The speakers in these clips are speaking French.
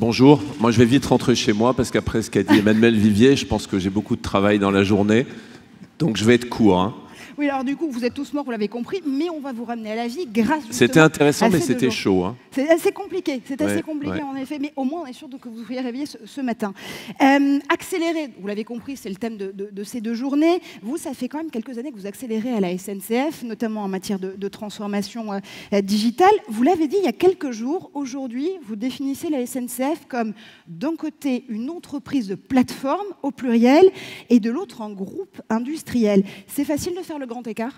Bonjour, moi je vais vite rentrer chez moi parce qu'après ce qu'a dit Emmanuel Vivier, je pense que j'ai beaucoup de travail dans la journée. Donc je vais être court. Hein. Oui, alors du coup, vous êtes tous morts, vous l'avez compris, mais on va vous ramener à la vie grâce. C'était intéressant, mais c'était chaud. Hein. C'est assez compliqué, c'est assez compliqué en effet, mais au moins on est sûr de que vous vous réveillés ce, matin. Euh, accélérer, vous l'avez compris, c'est le thème de, ces deux journées. Vous, ça fait quand même quelques années que vous accélérez à la SNCF, notamment en matière de, transformation euh, euh, digitale. Vous l'avez dit il y a quelques jours, aujourd'hui, vous définissez la SNCF comme d'un côté une entreprise de plateforme au pluriel et de l'autre un groupe industriel. C'est facile de faire le grand écart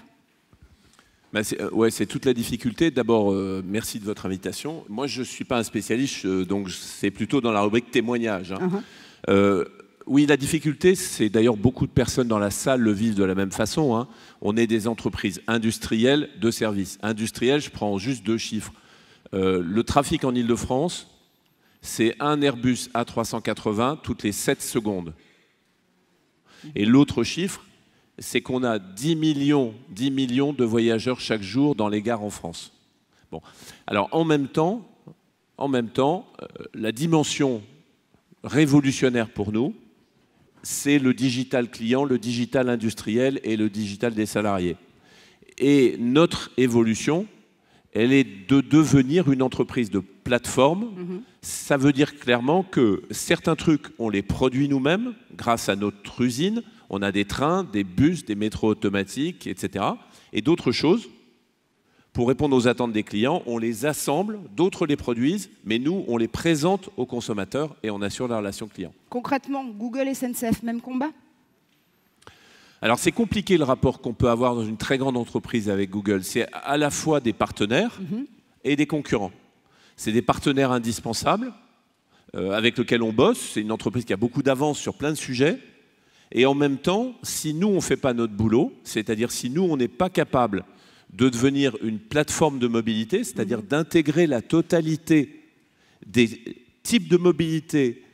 bah, c'est, euh, ouais, c'est toute la difficulté. D'abord, euh, merci de votre invitation. Moi, je ne suis pas un spécialiste, donc c'est plutôt dans la rubrique témoignage. Hein. Uh-huh. Euh, oui, la difficulté, c'est d'ailleurs beaucoup de personnes dans la salle le vivent de la même façon. Hein. On est des entreprises industrielles de services. Industrielles, je prends juste deux chiffres. le trafic en Ile-de-France, c'est un Airbus A380 toutes les 7 secondes. Et l'autre chiffre, c'est qu'on a 10 millions, 10 millions de voyageurs chaque jour dans les gares en France. Alors en même temps, en même temps euh, la dimension révolutionnaire pour nous, c'est le digital client, le digital industriel et le digital des salariés. Et notre évolution, elle est de devenir une entreprise de plateforme. Mhm. Ça veut dire clairement que certains trucs, on les produit nous-mêmes grâce à notre usine, on a des trains, des bus, des métros automatiques, etc. Et d'autres choses, pour répondre aux attentes des clients, on les assemble, d'autres les produisent, mais nous, on les présente aux consommateurs et on assure la relation client. Concrètement, Google et SNCF, même combat alors c'est compliqué le rapport qu'on peut avoir dans une très grande entreprise avec Google. C'est à la fois des partenaires mhm. et des concurrents. C'est des partenaires indispensables euh, avec lesquels on bosse. C'est une entreprise qui a beaucoup d'avance sur plein de sujets et en même temps, si nous, on ne fait pas notre boulot, c'est-à-dire si nous, on n'est pas capable de devenir une plateforme de mobilité, c'est-à-dire d'intégrer la totalité des types de mobilité,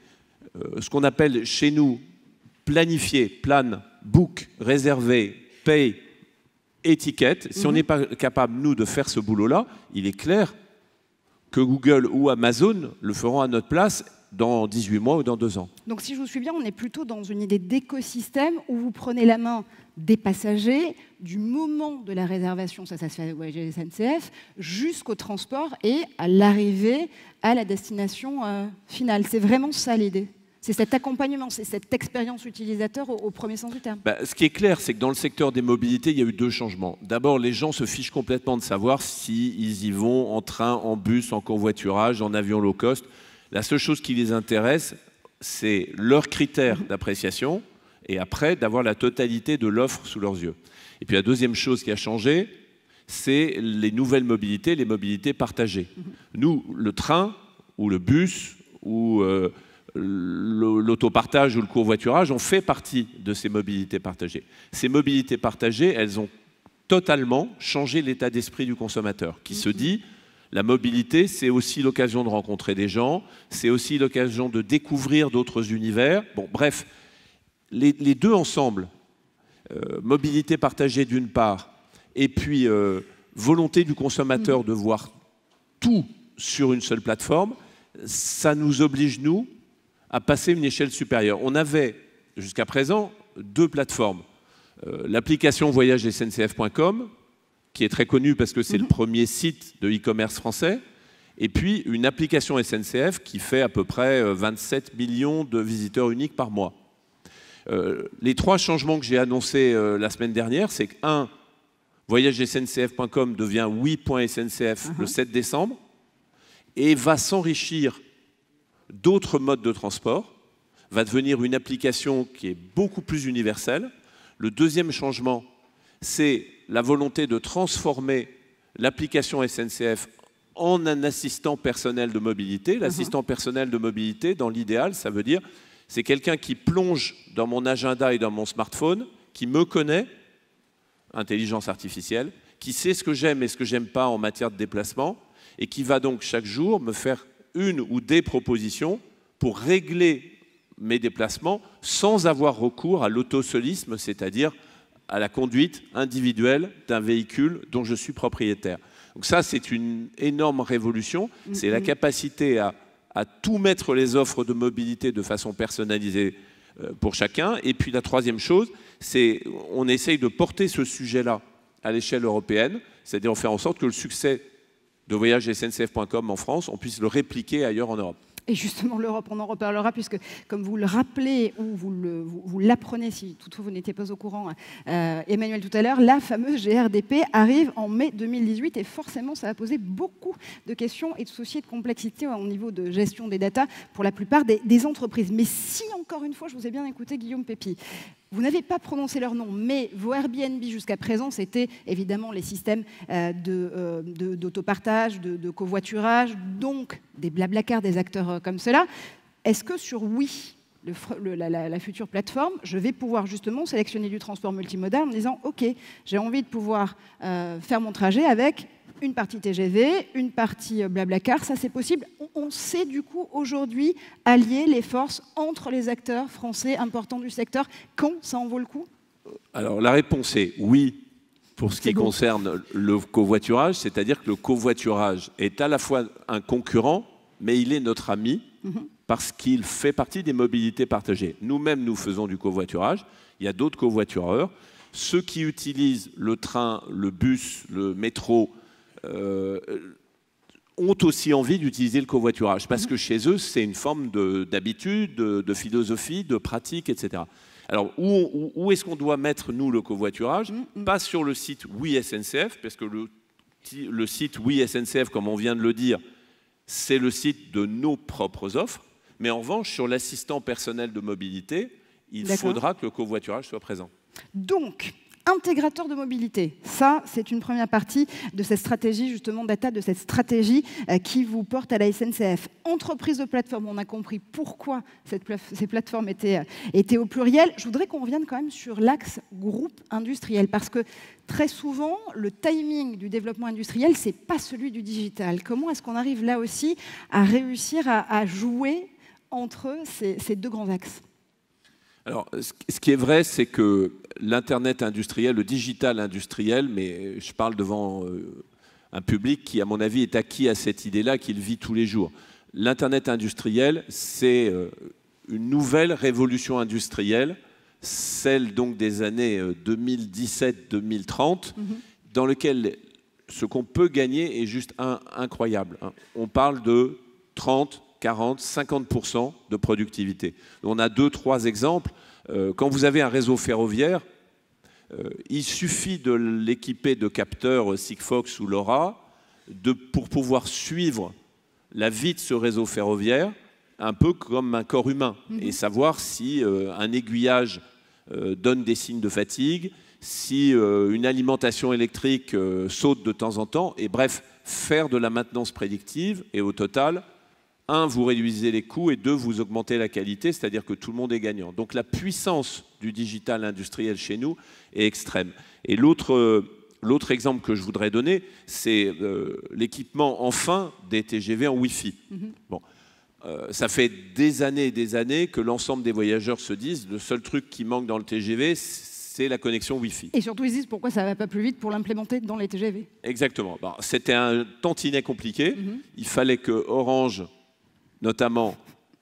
euh, ce qu'on appelle chez nous planifié, plan, book, réservé, pay, étiquette. Si on mhm. n'est pas capable, nous, de faire ce boulot-là, il est clair que Google ou Amazon le feront à notre place dans 18 mois ou dans 2 ans. Donc si je vous suis bien, on est plutôt dans une idée d'écosystème où vous prenez la main des passagers, du moment de la réservation, ça, ça se fait au SNCF, jusqu'au transport et à l'arrivée à la destination euh, finale. C'est vraiment ça l'idée c'est cet accompagnement, c'est cette expérience utilisateur au, premier sens du terme. Bah, ce qui est clair, c'est que dans le secteur des mobilités, il y a eu deux changements. D'abord, les gens se fichent complètement de savoir s'ils y vont en train, en bus, en covoiturage, en avion low cost. La seule chose qui les intéresse, c'est leurs critères d'appréciation et après d'avoir la totalité de l'offre sous leurs yeux. Et puis la deuxième chose qui a changé, c'est les nouvelles mobilités, les mobilités partagées. Nous, le train ou le bus ou euh, l'autopartage ou le covoiturage, ont fait partie de ces mobilités partagées. Ces mobilités partagées, elles ont totalement changé l'état d'esprit du consommateur, qui se mhm. dit la mobilité, c'est aussi l'occasion de rencontrer des gens, c'est aussi l'occasion de découvrir d'autres univers. Bon, bref, les, deux ensemble, euh, mobilité partagée d'une part, et puis euh, volonté du consommateur de voir tout sur une seule plateforme, ça nous oblige, nous, à passer une échelle supérieure. On avait, jusqu'à présent, deux plateformes. Euh, L'application SNCF.com, qui est très connu parce que c'est le mhm. premier site de e-commerce français, et puis une application SNCF qui fait à peu près 27 euh, millions de visiteurs uniques par mois. Euh, les trois changements que j'ai annoncés euh, la semaine dernière, c'est que 1. voyagesncf.com devient oui.sncf mhm. le 7 décembre et va s'enrichir d'autres modes de transport, va devenir une application qui est beaucoup plus universelle. Le deuxième changement, c'est la volonté de transformer l'application SNCF en un assistant personnel de mobilité. Mhm. L'assistant personnel de mobilité, dans l'idéal, ça veut dire c'est quelqu'un qui plonge dans mon agenda et dans mon smartphone, qui me connaît, intelligence artificielle, qui sait ce que j'aime et ce que j'aime pas en matière de déplacement, et qui va donc chaque jour me faire une ou des propositions pour régler mes déplacements sans avoir recours à l'autosolisme, c'est-à-dire à la conduite individuelle d'un véhicule dont je suis propriétaire. Donc ça, c'est une énorme révolution. C'est la capacité à, tout mettre les offres de mobilité de façon personnalisée euh, pour chacun. Et puis la troisième chose, c'est on essaye de porter ce sujet-là à l'échelle européenne, c'est-à-dire faire en sorte que le succès de voyage en France, on puisse le répliquer ailleurs en Europe et justement l'Europe, on en reparlera, puisque comme vous le rappelez ou vous l'apprenez, si toutefois vous n'étiez pas au courant, euh, Emmanuel tout à l'heure, la fameuse GRDP arrive en mai 2018 et forcément ça va poser beaucoup de questions et de soucis de complexité au niveau de gestion des datas pour la plupart des, des entreprises. Mais si, encore une fois, je vous ai bien écouté, Guillaume Pépi, vous n'avez pas prononcé leur nom, mais vos Airbnb jusqu'à présent, c'était évidemment les systèmes euh, euh, d'autopartage, de, covoiturage, donc des cars, des acteurs euh, comme cela. Est-ce que sur oui, le, la, future plateforme, je vais pouvoir justement sélectionner du transport multimodal en disant, OK, j'ai envie de pouvoir faire mon trajet avec une partie TGV, une partie euh, Blablacar, ça c'est possible. On sait du coup aujourd'hui allier les forces entre les acteurs français importants du secteur quand ça en vaut le coup euh, Alors la réponse est oui pour ce qui concerne le covoiturage, c'est-à-dire que le covoiturage est à la fois un concurrent, mais il est notre ami mhm. parce qu'il fait partie des mobilités partagées. Nous-mêmes, nous faisons du covoiturage, il y a d'autres covoitureurs. Ceux qui utilisent le train, le bus, le métro, euh, ont aussi envie d'utiliser le covoiturage, parce que chez eux, c'est une forme d'habitude, de, philosophie, de pratique, etc. Alors, où, est-ce qu'on doit mettre, nous, le covoiturage mm, mm. Pas sur le site Oui SNCF, parce que le, le site Oui SNCF, comme on vient de le dire, c'est le site de nos propres offres, mais en revanche, sur l'assistant personnel de mobilité, il faudra que le covoiturage soit présent. Donc, intégrateur de mobilité. Ça, c'est une première partie de cette stratégie, justement, data, de cette stratégie euh, qui vous porte à la SNCF. Entreprise de plateforme, on a compris pourquoi ces plateformes euh, étaient, au pluriel. Je voudrais qu'on revienne quand même sur l'axe groupe industriel, parce que très souvent, le timing du développement industriel, ce n'est pas celui du digital. Comment est-ce qu'on arrive là aussi à réussir à, jouer entre ces deux grands axes alors, ce qui est vrai, c'est que l'Internet industriel, le digital industriel, mais je parle devant euh, un public qui, à mon avis, est acquis à cette idée-là, qu'il vit tous les jours. L'Internet industriel, c'est euh, une nouvelle révolution industrielle, celle donc des années 2017-2030, euh, mhm. dans laquelle ce qu'on peut gagner est juste incroyable. Hein. On parle de 30, 40, 50% de productivité. On a deux, trois exemples. Euh, quand vous avez un réseau ferroviaire, euh, il suffit de l'équiper de capteurs Sigfox ou LoRa pour pouvoir suivre la vie de ce réseau ferroviaire, un peu comme un corps humain, mhm. et savoir si euh, un aiguillage donne des signes de fatigue, si une alimentation électrique saute de temps en temps, et bref, faire de la maintenance prédictive et au total un, vous réduisez les coûts et deux, vous augmentez la qualité, c'est-à-dire que tout le monde est gagnant. Donc la puissance du digital industriel chez nous est extrême. Et l'autre... Euh, l'autre exemple que je voudrais donner, c'est euh, l'équipement enfin des TGV en Wi-Fi. Mhm. bon. Euh, ça fait des années et des années que l'ensemble des voyageurs se disent le seul truc qui manque dans le TGV, c'est la connexion Wi-Fi. Et surtout, ils disent pourquoi ça ne va pas plus vite pour l'implémenter dans les TGV. Exactement. C'était un tantinet compliqué. Mhm. Il fallait que Orange notamment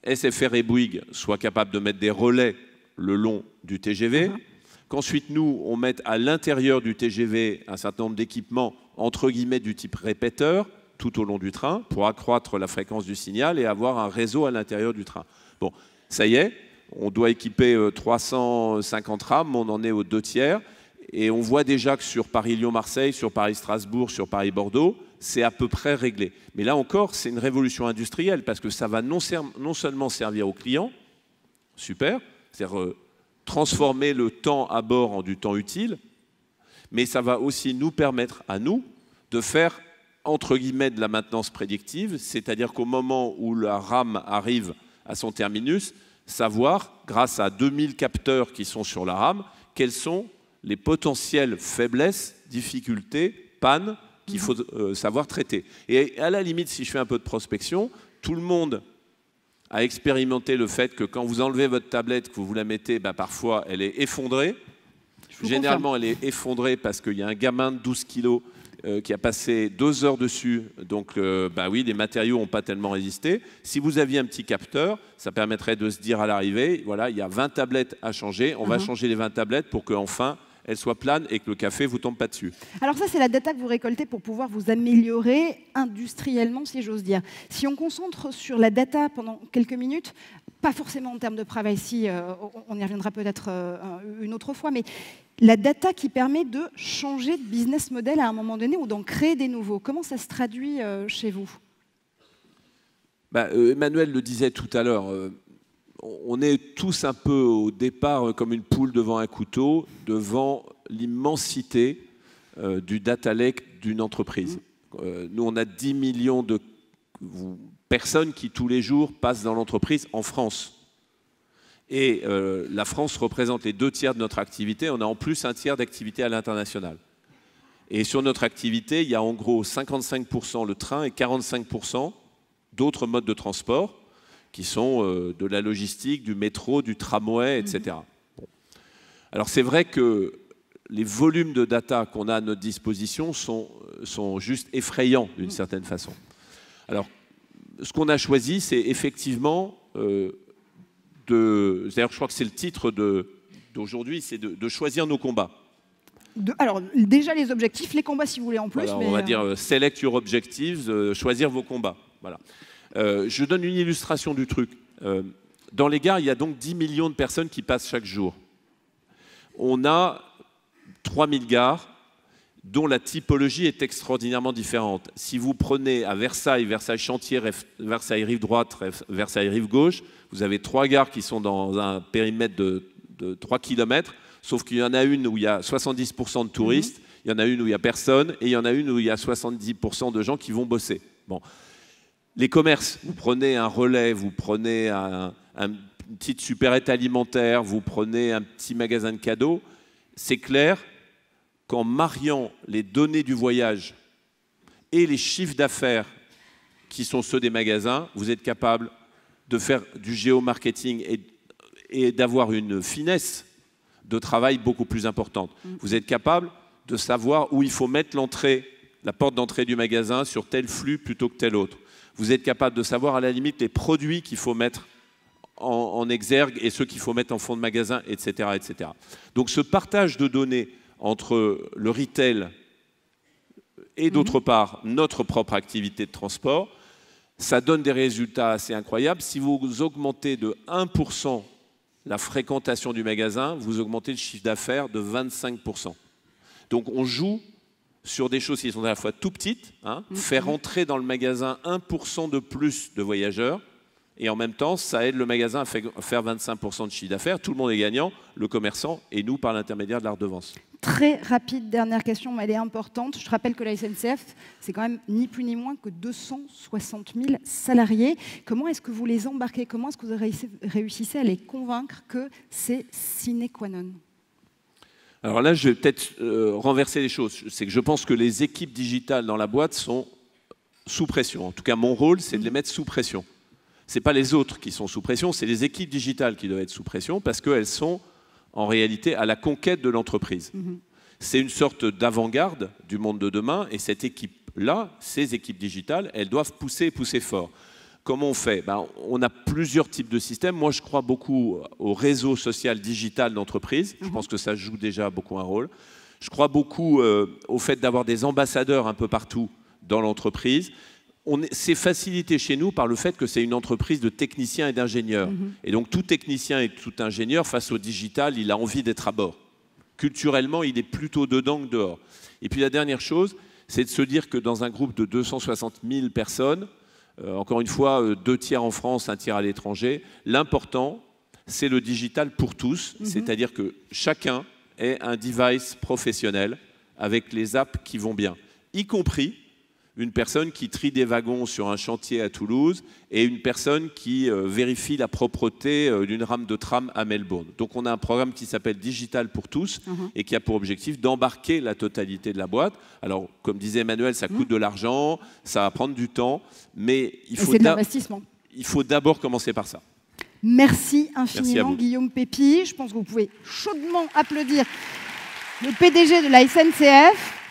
SFR et Bouygues, soient capables de mettre des relais le long du TGV, uh-huh. qu'ensuite nous, on mette à l'intérieur du TGV un certain nombre d'équipements, entre guillemets, du type répéteur, tout au long du train, pour accroître la fréquence du signal et avoir un réseau à l'intérieur du train. Bon, ça y est, on doit équiper 350 euh, rames, on en est aux deux tiers, et on voit déjà que sur Paris-Lyon-Marseille, sur Paris-Strasbourg, sur Paris-Bordeaux, c'est à peu près réglé. Mais là encore, c'est une révolution industrielle parce que ça va non, seulement servir aux clients, super, c'est-à-dire euh, transformer le temps à bord en du temps utile, mais ça va aussi nous permettre à nous de faire entre guillemets de la maintenance prédictive, c'est-à-dire qu'au moment où la rame arrive à son terminus, savoir, grâce à 2000 capteurs qui sont sur la rame, quelles sont les potentielles faiblesses, difficultés, pannes qu'il mhm. faut euh, savoir traiter. Et à la limite, si je fais un peu de prospection, tout le monde a expérimenté le fait que quand vous enlevez votre tablette, que vous vous la mettez, bah, parfois elle est effondrée. Généralement, elle est effondrée parce qu'il y a un gamin de 12 kilos euh, qui a passé deux heures dessus. Donc, euh, bah oui, les matériaux n'ont pas tellement résisté. Si vous aviez un petit capteur, ça permettrait de se dire à l'arrivée, voilà, il y a 20 tablettes à changer. On va mhm. changer les 20 tablettes pour qu'enfin, elle soit plane et que le café vous tombe pas dessus. Alors ça, c'est la data que vous récoltez pour pouvoir vous améliorer industriellement, si j'ose dire. Si on concentre sur la data pendant quelques minutes, pas forcément en termes de privacy, euh, on y reviendra peut-être euh, une autre fois, mais la data qui permet de changer de business model à un moment donné ou d'en créer des nouveaux, comment ça se traduit euh, chez vous bah, Emmanuel le disait tout à l'heure, on est tous un peu au départ comme une poule devant un couteau, devant l'immensité euh, du data lake d'une entreprise. Euh, nous, on a 10 millions de personnes qui tous les jours passent dans l'entreprise en France. Et euh, la France représente les deux tiers de notre activité. On a en plus un tiers d'activité à l'international. Et sur notre activité, il y a en gros 55% le train et 45% d'autres modes de transport qui sont euh, de la logistique, du métro, du tramway, etc. Mhm. Alors c'est vrai que les volumes de data qu'on a à notre disposition sont, sont juste effrayants d'une mhm. certaine façon. Alors ce qu'on a choisi, c'est effectivement euh, de... D'ailleurs je crois que c'est le titre d'aujourd'hui, c'est de, choisir nos combats. alors, déjà les objectifs, les combats si vous voulez en plus. on va euh, dire euh, select your objectives, choisir vos combats. Voilà. Euh, je donne une illustration du truc. Euh, dans les gares, il y a donc 10 millions de personnes qui passent chaque jour. On a 3000 gares dont la typologie est extraordinairement différente. Si vous prenez à Versailles, Versailles Chantier, Versailles Rive droite, Versailles Rive gauche, vous avez trois gares qui sont dans un périmètre de, 3 km, sauf qu'il y en a une où il y a 70% de touristes, mhm. il y en a une où il n'y a personne, et il y en a une où il y a 70% de gens qui vont bosser. Bon les commerces. Vous prenez un relais, vous prenez une petite supérette alimentaire, vous prenez un petit magasin de cadeaux. C'est clair qu'en mariant les données du voyage et les chiffres d'affaires qui sont ceux des magasins, vous êtes capable de faire du géomarketing et, et d'avoir une finesse de travail beaucoup plus importante. Mm. Vous êtes capable de savoir où il faut mettre l'entrée, la porte d'entrée du magasin sur tel flux plutôt que tel autre vous êtes capable de savoir à la limite les produits qu'il faut mettre en, exergue et ceux qu'il faut mettre en fond de magasin, etc., etc. Donc ce partage de données entre le retail et d'autre mhm. part notre propre activité de transport, ça donne des résultats assez incroyables. Si vous augmentez de 1% la fréquentation du magasin, vous augmentez le chiffre d'affaires de 25%. Donc on joue sur des choses qui sont à la fois tout petites, hein, mhm. faire entrer dans le magasin 1% de plus de voyageurs, et en même temps, ça aide le magasin à faire 25% de chiffre d'affaires. Tout le monde est gagnant, le commerçant et nous par l'intermédiaire de la redevance. Très rapide, dernière question, mais elle est importante. Je rappelle que la SNCF, c'est quand même ni plus ni moins que 260 000 salariés. Comment est-ce que vous les embarquez Comment est-ce que vous réussissez à les convaincre que c'est sine qua non alors là, je vais peut-être euh, renverser les choses. C'est que je pense que les équipes digitales dans la boîte sont sous pression. En tout cas, mon rôle, c'est de les mm. mettre sous pression. Ce n'est pas les autres qui sont sous pression, c'est les équipes digitales qui doivent être sous pression parce qu'elles sont en réalité à la conquête de l'entreprise. Mm-hmm. C'est une sorte d'avant-garde du monde de demain et cette équipe-là, ces équipes digitales, elles doivent pousser et pousser fort. Comment on fait ben, On a plusieurs types de systèmes. Moi, je crois beaucoup au réseau social digital d'entreprise. Je mhm. pense que ça joue déjà beaucoup un rôle. Je crois beaucoup euh, au fait d'avoir des ambassadeurs un peu partout dans l'entreprise. C'est facilité chez nous par le fait que c'est une entreprise de techniciens et d'ingénieurs. Mhm. Et donc tout technicien et tout ingénieur face au digital, il a envie d'être à bord. Culturellement, il est plutôt dedans que dehors. Et puis la dernière chose, c'est de se dire que dans un groupe de 260 000 personnes, euh, encore une fois, euh, deux tiers en France, un tiers à l'étranger. L'important, c'est le digital pour tous, mhm. c'est-à-dire que chacun ait un device professionnel avec les apps qui vont bien, y compris une personne qui trie des wagons sur un chantier à Toulouse et une personne qui euh, vérifie la propreté euh, d'une rame de tram à Melbourne. Donc on a un programme qui s'appelle Digital pour tous mhm. et qui a pour objectif d'embarquer la totalité de la boîte. Alors comme disait Emmanuel, ça coûte mhm. de l'argent, ça va prendre du temps, mais il faut, il faut d'abord commencer par ça. Merci infiniment Guillaume Pépi. Je pense que vous pouvez chaudement applaudir le PDG de la SNCF.